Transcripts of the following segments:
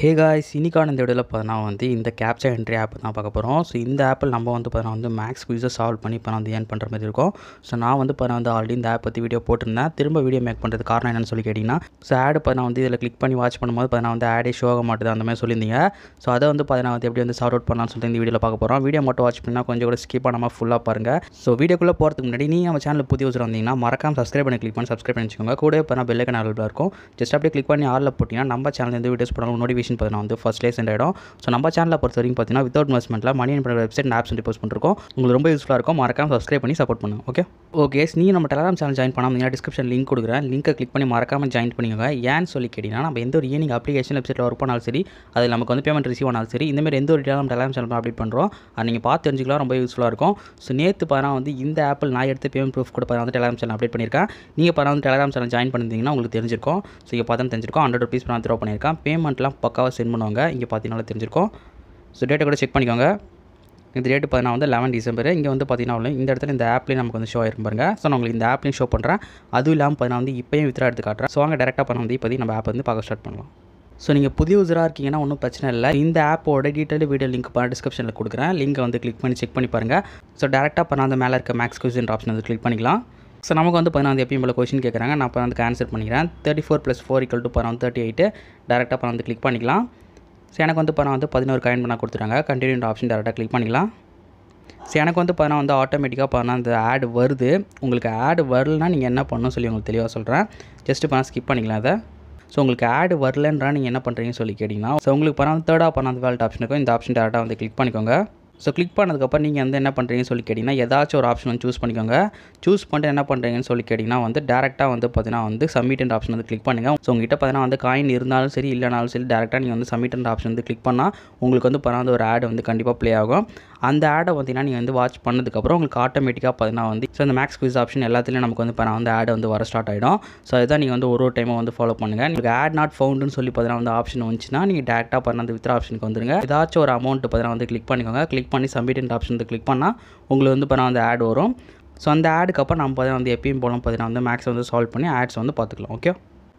ஹே காய் இன்றைக்கான இந்த வீடியோவில் பார்த்தோன்னா வந்து இந்த கேப்சர் என்ட்ரி ஆப் தான் பார்க்க போகிறோம் ஸோ இந்த ஆப்பில் நம்ம வந்து பார்த்தீங்கன்னா வந்து மேக்ஸ் குவிஸை சால்வ் பண்ணி இப்போ வந்து ஏர்ன் பண்ணுற மாதிரி இருக்கும் ஸோ நான் வந்து பார்த்தா வந்து ஆல்ரெடி இந்த ஆப் பற்றி வீடியோ போட்டிருந்தேன் திரும்ப வீடியோ மேக் பண்ணுறது காரணம் என்னென்னு சொல்லி கேட்டிங்கன்னா ஸோ ஆடு பார்த்தா வந்து இதில் கிளிக் பண்ணி வாட்ச் பண்ணும்போது பார்த்தா வந்து ஆடே ஷோ ஆக மாட்டேது அந்த மாதிரி சொல்லியிருந்தீங்க ஸோ அதை வந்து பார்த்தீங்கன்னா வந்து எப்படி வந்து சார்ட் அவுட் பண்ணலாம்னு சொல்லிட்டு இந்த வீடியோ பார்க்க போகிறோம் வீடியோ மட்டும் வாட்ச் பண்ணால் கொஞ்சம் கூட ஸ்கிப் பண்ணாமல் ஃபுல்லாக பாருங்கள் ஸோ வீடியோக்குள்ளே போகிறதுக்கு முன்னாடி நீங்கள் நம்ம சேனல் புதிய வச்சுருந்து வந்தீங்கன்னா மறக்காம சப்ஸ்கிரைப் பண்ணி கிளிக் பண்ணி சப்ஸ்கிரைப் பண்ணி வச்சுக்கோங்க கூட இப்போ நான் பெல்லைக்கன் அவைலபிளாக இருக்கும் ஜஸ்ட் அப்படியே கிளிக் பண்ணி ஆளில் போட்டிங்கன்னா நம்ம சேனல் வந்து வீடியோஸ் போனாலும் நோட்டிஃபிகேஷன் நோட்டிஃபிகேஷன் பார்த்தீங்கன்னா வந்து ஃபஸ்ட் டே சென்ட் ஆகிடும் ஸோ நம்ம சேனலில் பொறுத்த வரைக்கும் பார்த்தீங்கன்னா வித்தவுட் இன்வெஸ்ட்மெண்ட்டில் மணி அண்ட் வெப்சைட் ஆப்ஸ் வந்து போஸ்ட் பண்ணிருக்கோம் உங்களுக்கு ரொம்ப யூஸ்ஃபுல்லாக இருக்கும் மறக்காம சப்ஸ்கிரைப் பண்ணி சப்போர்ட் பண்ணுங்க ஓகே ஓகே நீ நம்ம டெலாம் சேனல் ஜாயின் பண்ணாமல் டிஸ்கிரிப்ஷன் லிங்க் கொடுக்குறேன் லிங்க்கை கிளிக் பண்ணி மறக்காமல் ஜாயின் பண்ணிக்கோங்க ஏன்னு சொல்லி கேட்டிங்கன்னா நம்ம எந்த ஒரு ஈனிங் அப்ளிகேஷன் வெப்சைட்டில் ஒர்க் பண்ணாலும் சரி அதில் நமக்கு வந்து பேமெண்ட் ரிசீவ் ஆனாலும் சரி இந்த மாதிரி எந்த ஒரு டீலாக நம்ம டெலாம் சேனல் அப்டேட் பண்ணுறோம் அது நீங்கள் பார்த்து தெரிஞ்சுக்கலாம் ரொம்ப யூஸ்ஃபுல்லாக இருக்கும் ஸோ நேற்று பாரா வந்து இந்த ஆப்பில் நான் எடுத்து பேமெண்ட் ப்ரூஃப் கூட பார்த்தா வந்து டெலாம் சேனல் அப்டேட் பண்ணியிருக்கேன் நீங்கள் பார்த்தா வந்து டெலாம் சேனல் ஜாயின் பண்ணிருந்தீங்கன்னா உங்களுக்கு தெரிஞ்சிருக்கும் ஸோ இங்கே பார்த்தா தெரிஞ்சிருக்கும் ஹண்ட்ரட் ருபீஸ் நான் த்ரோ பண்ணியிருக்கேன் பேமெண்ட்லாம் பக்கம் பக்காவாக சென்ட் பண்ணுவாங்க இங்கே பார்த்தீங்கன்னா தெரிஞ்சிருக்கும் ஸோ டேட்டை கூட செக் பண்ணிக்கோங்க இந்த டேட்டு பார்த்தீங்கன்னா வந்து லெவன் டிசம்பர் இங்கே வந்து பார்த்தீங்கன்னா இந்த இடத்துல இந்த ஆப்லேயும் நமக்கு வந்து ஷோ ஆயிரும் பாருங்க ஸோ நான் உங்களுக்கு இந்த ஆப்லேயும் ஷோ பண்ணுறேன் அதுவும் இல்லாமல் பார்த்தீங்கன்னா வந்து இப்போயும் வித்ரா எடுத்து காட்டுறேன் ஸோ அங்கே டேரெக்டாக பண்ண வந்து இப்போதையும் நம்ம ஆப் வந்து பார்க்க ஸ்டார்ட் பண்ணலாம் ஸோ நீங்கள் புது யூஸராக இருக்கீங்கன்னா ஒன்றும் பிரச்சனை இல்லை இந்த ஆப்போட டீட்டெயில் வீடியோ லிங்க் பண்ண டிஸ்கிரிப்ஷனில் கொடுக்குறேன் லிங்கை வந்து கிளிக் பண்ணி செக் பண்ணி பாருங்கள் ஸோ டேரெக்டாக பண்ணால் அந்த மேலே இருக்க மேக்ஸ் கொஸ்டின் ஆப்ஷன் வந்து கிளிக் பண்ணிக்கலாம் ஸோ நமக்கு வந்து பதினாந்து எப்பயும் போல் கொஷின் கேட்குறாங்க நான் இப்போ வந்து ஆன்சர் பண்ணிக்கிறேன் thirty four plus four equal to பரவாயில்ல தேர்ட்டி எயிட்டு டேரெக்டாக அப்புறம் வந்து கிளிக் பண்ணிக்கலாம் ஸோ எனக்கு வந்து பணம் வந்து பதினோரு காயின் பண்ணால் கொடுத்துட்டாங்க கண்டினியூ ஆப்ஷன் டேரெக்டாக கிளிக் பண்ணிக்கலாம் ஸோ எனக்கு வந்து பதினா வந்து ஆட்டோமேட்டிக்காக பணம் அந்த ஆடு வருது உங்களுக்கு ஆடு வரலன்னா நீங்கள் என்ன பண்ணணும் சொல்லி உங்களுக்கு தெளிவாக சொல்கிறேன் ஜஸ்ட்டு பணம் ஸ்கிப் பண்ணிக்கலாம் அதை ஸோ உங்களுக்கு ஆடு வரலன்றா நீங்கள் என்ன பண்ணுறீங்கன்னு சொல்லி கேட்டிங்கன்னா ஸோ உங்களுக்கு பணம் தேர்டாக பணம் அந்த வேல்ட் ஆப்ஷன் இருக்கும் இந்த ஆப்ஷன் டேரெக்டாக வந்து கிளிக் பண்ணிக்கோங்க ஸோ கிளிக் பண்ணதுக்கப்புறம் நீங்கள் வந்து என்ன பண்ணுறீங்கன்னு சொல்லி கேட்டிங்கன்னா ஏதாச்சும் ஒரு ஆப்ஷன் வந்து சூஸ் பண்ணிக்கோங்க சூஸ் பண்ணிட்டு என்ன பண்ணுறீங்கன்னு சொல்லி கேட்டிங்கன்னா வந்து டேரெக்டாக வந்து பார்த்தீங்கன்னா வந்து சப்மிட்ன்ற ஆப்ஷன் வந்து கிளிக் பண்ணுங்கள் ஸோ உங்கள்கிட்ட பார்த்தீங்கன்னா வந்து காயின் இருந்தாலும் சரி இல்லைனாலும் சரி டேரெக்டாக நீங்கள் வந்து சப்மிட்ன்ற ஆப்ஷன் வந்து கிளிக் பண்ணால் உங்களுக்கு வந்து பார்த்தா ஒரு ஆட் வந்து கண்டிப்பாக ப்ளே ஆகும் அந்த ஆடை பார்த்தீங்கன்னா நீங்கள் வந்து வாட்ச் பண்ணதுக்கப்புறம் உங்களுக்கு ஆட்டோமேட்டிக்காக பார்த்தீங்கன்னா வந்து ஸோ அந்த மேக்ஸ் குவிஸ் ஆப்ஷன் எல்லாத்துலேயும் நமக்கு வந்து இப்போ நான் வந்து ஆடை வந்து வர ஸ்டார்ட் ஆகிடும் ஸோ அதுதான் நீங்கள் வந்து ஒரு ஒரு டைமும் வந்து ஃபாலோ பண்ணுங்கள் உங்களுக்கு ஆட் நாட் ஃபவுண்டுன்னு சொல்லி பார்த்தீங்கன்னா வந்து ஆப்ஷன் வந்துச்சுன்னா நீங்கள் டேரெக்டாக பண்ண அந்த வித்ரா ஆப்ஷனுக்கு வந்துருங்க ஏதாச்சும் ஒரு அமௌண்ட் பார்த்தீங்கன்னா வந்து கிளிக் பண்ணிக்கோங்க கிளிக் பண்ணி சப்மிட் ஆப்ஷன் கிளிக் பண்ணால் உங்களுக்கு வந்து இப்போ நான் வந்து ஆட் வரும் ஸோ அந்த ஆடுக்கப்புறம் நம்ம பார்த்தீங்கன்னா வந்து எப்பயும் போகலாம் பார்த்தீங்கன்னா வந்து மேக்ஸை வந்து சால்வ் பண்ணி ஆட்ஸ் வந்து பார்த்துக்கலாம் ஓகே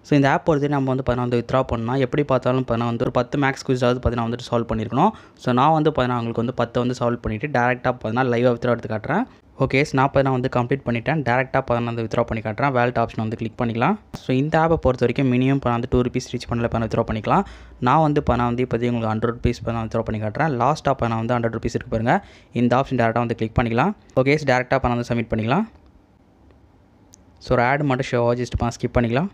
ஸோ இந்த ஆப் பொறுத்து நம்ம வந்து பார்த்தீங்கன்னா வந்து வித்ரா பண்ணால் எப்படி பார்த்தாலும் பதினா வந்து ஒரு பத்து மேக்ஸ் குவிஸாவது பதினா வந்துட்டு சால்வ் பண்ணியிருக்கணும் ஸோ நான் வந்து பதினா உங்களுக்கு வந்து பத்து வந்து சால்வ் பண்ணிவிட்டு டேரெக்டாக பதினா லைவாக வித்ரா எடுத்து காட்டுறேன் ஓகே நான் பதினா வந்து கம்ப்ளீட் பண்ணிட்டேன் டேரெக்டாக பதினா வந்து வித்ரா பண்ணி காட்டுறேன் வேல்ட் ஆப்ஷன் வந்து கிளிக் பண்ணிக்கலாம் ஸோ இந்த ஆப்பை பொறுத்த வரைக்கும் மினிமம் பணம் வந்து டூ ருபீஸ் ரீச் பண்ணல பண்ண வித்ரா பண்ணிக்கலாம் நான் வந்து பணம் வந்து இப்போதைக்கு உங்களுக்கு ஹண்ட்ரட் ருபீஸ் பதினா வித்ரா பண்ணி காட்டுறேன் லாஸ்ட்டாக இப்போ நான் வந்து ஹண்ட்ரட் ருபீஸ் இருக்கு பாருங்கள் இந்த ஆப்ஷன் டேரெக்டாக வந்து கிளிக் பண்ணிக்கலாம் ஓகே டேரெக்டாக பணம் வந்து சப்மிட் பண்ணிக்கலாம் ஸோ ஒரு ஆட் மட்டும் ஷோ ஜஸ்ட் இப்போ ஸ்கிப் பண்ணிக்கலாம்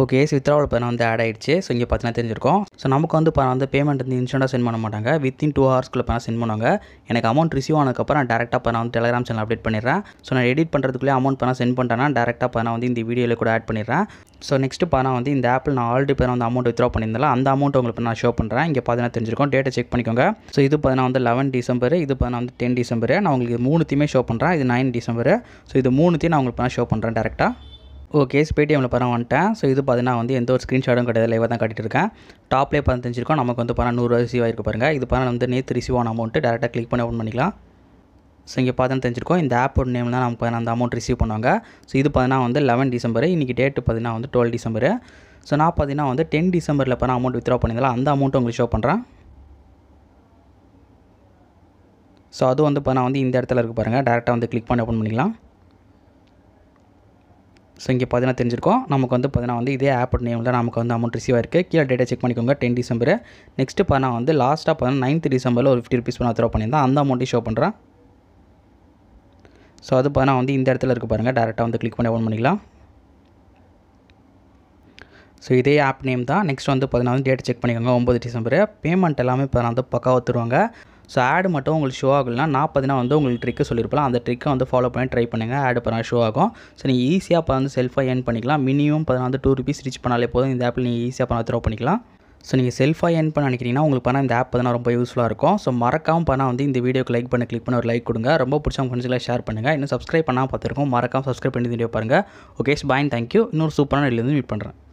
ஓகே ஸோ வித்ராவோட பணம் வந்து ஆட் ஆயிடுச்சு ஸோ இங்கே பார்த்தீங்கன்னா தெரிஞ்சிருக்கோம் ஸோ நமக்கு வந்து பணம் வந்து பேமெண்ட் வந்து இன்ஸ்டண்ட்டாக சென்ட் பண்ண மாட்டாங்க வித்தின் டூ ஹவர்ஸ்க்குள்ள பணம் சென்ட் பண்ணுவாங்க எனக்கு அமௌண்ட் ரிசீவ் ஆனதுக்கப்புறம் நான் டேரெக்டாக பணம் வந்து டெலிகிராம் சேனல் அப்டேட் பண்ணிடுறேன் ஸோ நான் எடிட் பண்ணுறதுக்குள்ளே அமௌண்ட் பணம் சென்ட் பண்ணிட்டேன்னா டேரெக்டாக பணம் வந்து இந்த வீடியோவில் கூட ஆட் பண்ணிடுறேன் ஸோ நெக்ஸ்ட்டு பணம் வந்து இந்த ஆப்பில் நான் ஆல்ரெடி பணம் வந்து அமௌண்ட் வித்ரா பண்ணியிருந்தாலும் அந்த அமௌண்ட் உங்களுக்கு நான் ஷோ பண்ணுறேன் இங்கே பார்த்தீங்கன்னா தெரிஞ்சிருக்கும் டேட்டை செக் பண்ணிக்கோங்க ஸோ இது பார்த்தீங்கன்னா வந்து லெவன் டிசம்பர் இது பார்த்தீங்கன்னா வந்து டென் டிசம்பர் நான் உங்களுக்கு மூணுத்தையுமே ஷோ பண்ணுறேன் இது நைன் டிசம்பர் ஸோ இது மூணுத்தையும் நான் உங்களுக்கு பண்ணால் ஷோ பண்ணுறேன் டேரெக்டாக ஓகே பேடிஎம்மில் பணம் வந்துட்டேன் ஸோ இது பார்த்தீங்கன்னா வந்து எந்த ஒரு ஸ்க்ரீன்ஷாட்டும் கிடையாது லைவாக தான் காட்டிட்டு இருக்கேன் டாப்லேயே பணம் தெரிஞ்சிருக்கோம் நமக்கு வந்து பணம் நூறுரூவா ரிசீவ் ஆகிருக்கு பாருங்கள் இது பணம் வந்து நேற்று ரிசீவ் ஆன அமௌண்ட்டு டேரெக்டாக கிளிக் பண்ணி ஓப்பன் பண்ணிக்கலாம் ஸோ இங்கே பார்த்து தெரிஞ்சிருக்கோம் இந்த ஆப்போட நேம் தான் நமக்கு அந்த அமௌண்ட் ரிசீவ் பண்ணுவாங்க ஸோ இது பார்த்தீங்கன்னா வந்து லெவன் டிசம்பர் இன்றைக்கி டேட்டு பார்த்தீங்கன்னா வந்து டுவெல் டிசம்பர் ஸோ நான் பார்த்தீங்கன்னா வந்து டென் டிசம்பரில் பணம் அமௌண்ட் வித்ரா பண்ணியிருந்தாலும் அந்த அமௌண்ட் உங்களுக்கு ஷோ பண்ணுறேன் ஸோ அது வந்து பார்த்தீங்கன்னா நான் வந்து இந்த இடத்துல இருக்குது பாருங்கள் டேரெக்டாக வந்து கிளிக் பண்ணி ஓப்பன் பண்ணிக்கலாம் ஸோ இங்கே பார்த்தீங்கன்னா தெரிஞ்சிருக்கோம் நமக்கு வந்து பார்த்தீங்கன்னா வந்து இதே ஆப் நேமில் நமக்கு வந்து அமௌண்ட் ரிசீவ் இருக்குது கீழே டேட்டா செக் பண்ணிக்கோங்க டென் டிசம்பர் நெக்ஸ்ட்டு பார்த்தா வந்து லாஸ்ட்டாக பார்த்தீங்கன்னா நைன்த் டிசம்பரில் ஒரு ஃபிஃப்டி ருபீஸ் பண்ணால் த்ரோ பண்ணியிருந்தேன் அந்த அமௌண்ட்டு ஷோ பண்ணுறேன் ஸோ அது பார்த்தீங்கன்னா வந்து இந்த இடத்துல இருக்குது பாருங்கள் டேரெக்டாக வந்து கிளிக் பண்ணி ஓன் பண்ணிக்கலாம் ஸோ இதே ஆப் நேம் தான் நெக்ஸ்ட் வந்து பார்த்தீங்கன்னா வந்து டேட்டை செக் பண்ணிக்கோங்க ஒம்பது டிசம்பர் பேமெண்ட் எல்லாமே இப்போ வந்து பக்காவாக தருவாங்க ஸோ ஆடு மட்டும் உங்களுக்கு ஷோ ஆகலாம் நாற்பதுனா வந்து உங்களுக்கு ட்ரிக்கு சொல்லியிருப்பலாம் அந்த ட்ரிக்கை வந்து ஃபாலோ பண்ணி ட்ரை பண்ணுங்கள் ஆடு பண்ணால் ஷோ ஆகும் ஸோ நீங்கள் ஈஸியாக இப்போ வந்து செல்ஃபாக ஏர்ன் பண்ணிக்கலாம் மினிமம் வந்து டூ ருபீஸ் ரீச் பண்ணாலே போதும் இந்த ஆப்பில் நீங்கள் ஈஸியாக பண்ண த்ரோ பண்ணிக்கலாம் ஸோ நீங்கள் செல்ஃபாக ஏர்ன் பண்ண நினைக்கிறீங்கன்னா உங்களுக்கு பண்ணால் இந்த ஆப் பார்த்தா ரொம்ப யூஸ்ஃபுல்லாக இருக்கும் ஸோ மறக்காமல் பண்ணால் வந்து இந்த வீடியோக்கு லைக் பண்ண கிளிக் பண்ண ஒரு லைக் கொடுங்க ரொம்ப பிடிச்சவங்க ஃப்ரெண்ட்ஸ்லாம் ஷேர் பண்ணுங்கள் இன்னும் சப்ஸ்கிரைப் பண்ணால் பார்த்துருக்கோம் மறக்காமல் சப்ஸ்கிரைப் பண்ணி வீடியோ பாருங்கள் ஓகே பாய் தேங்க்யூ இன்னொரு சூப்பரான இதுலேருந்து மீட் பண்ணுறேன்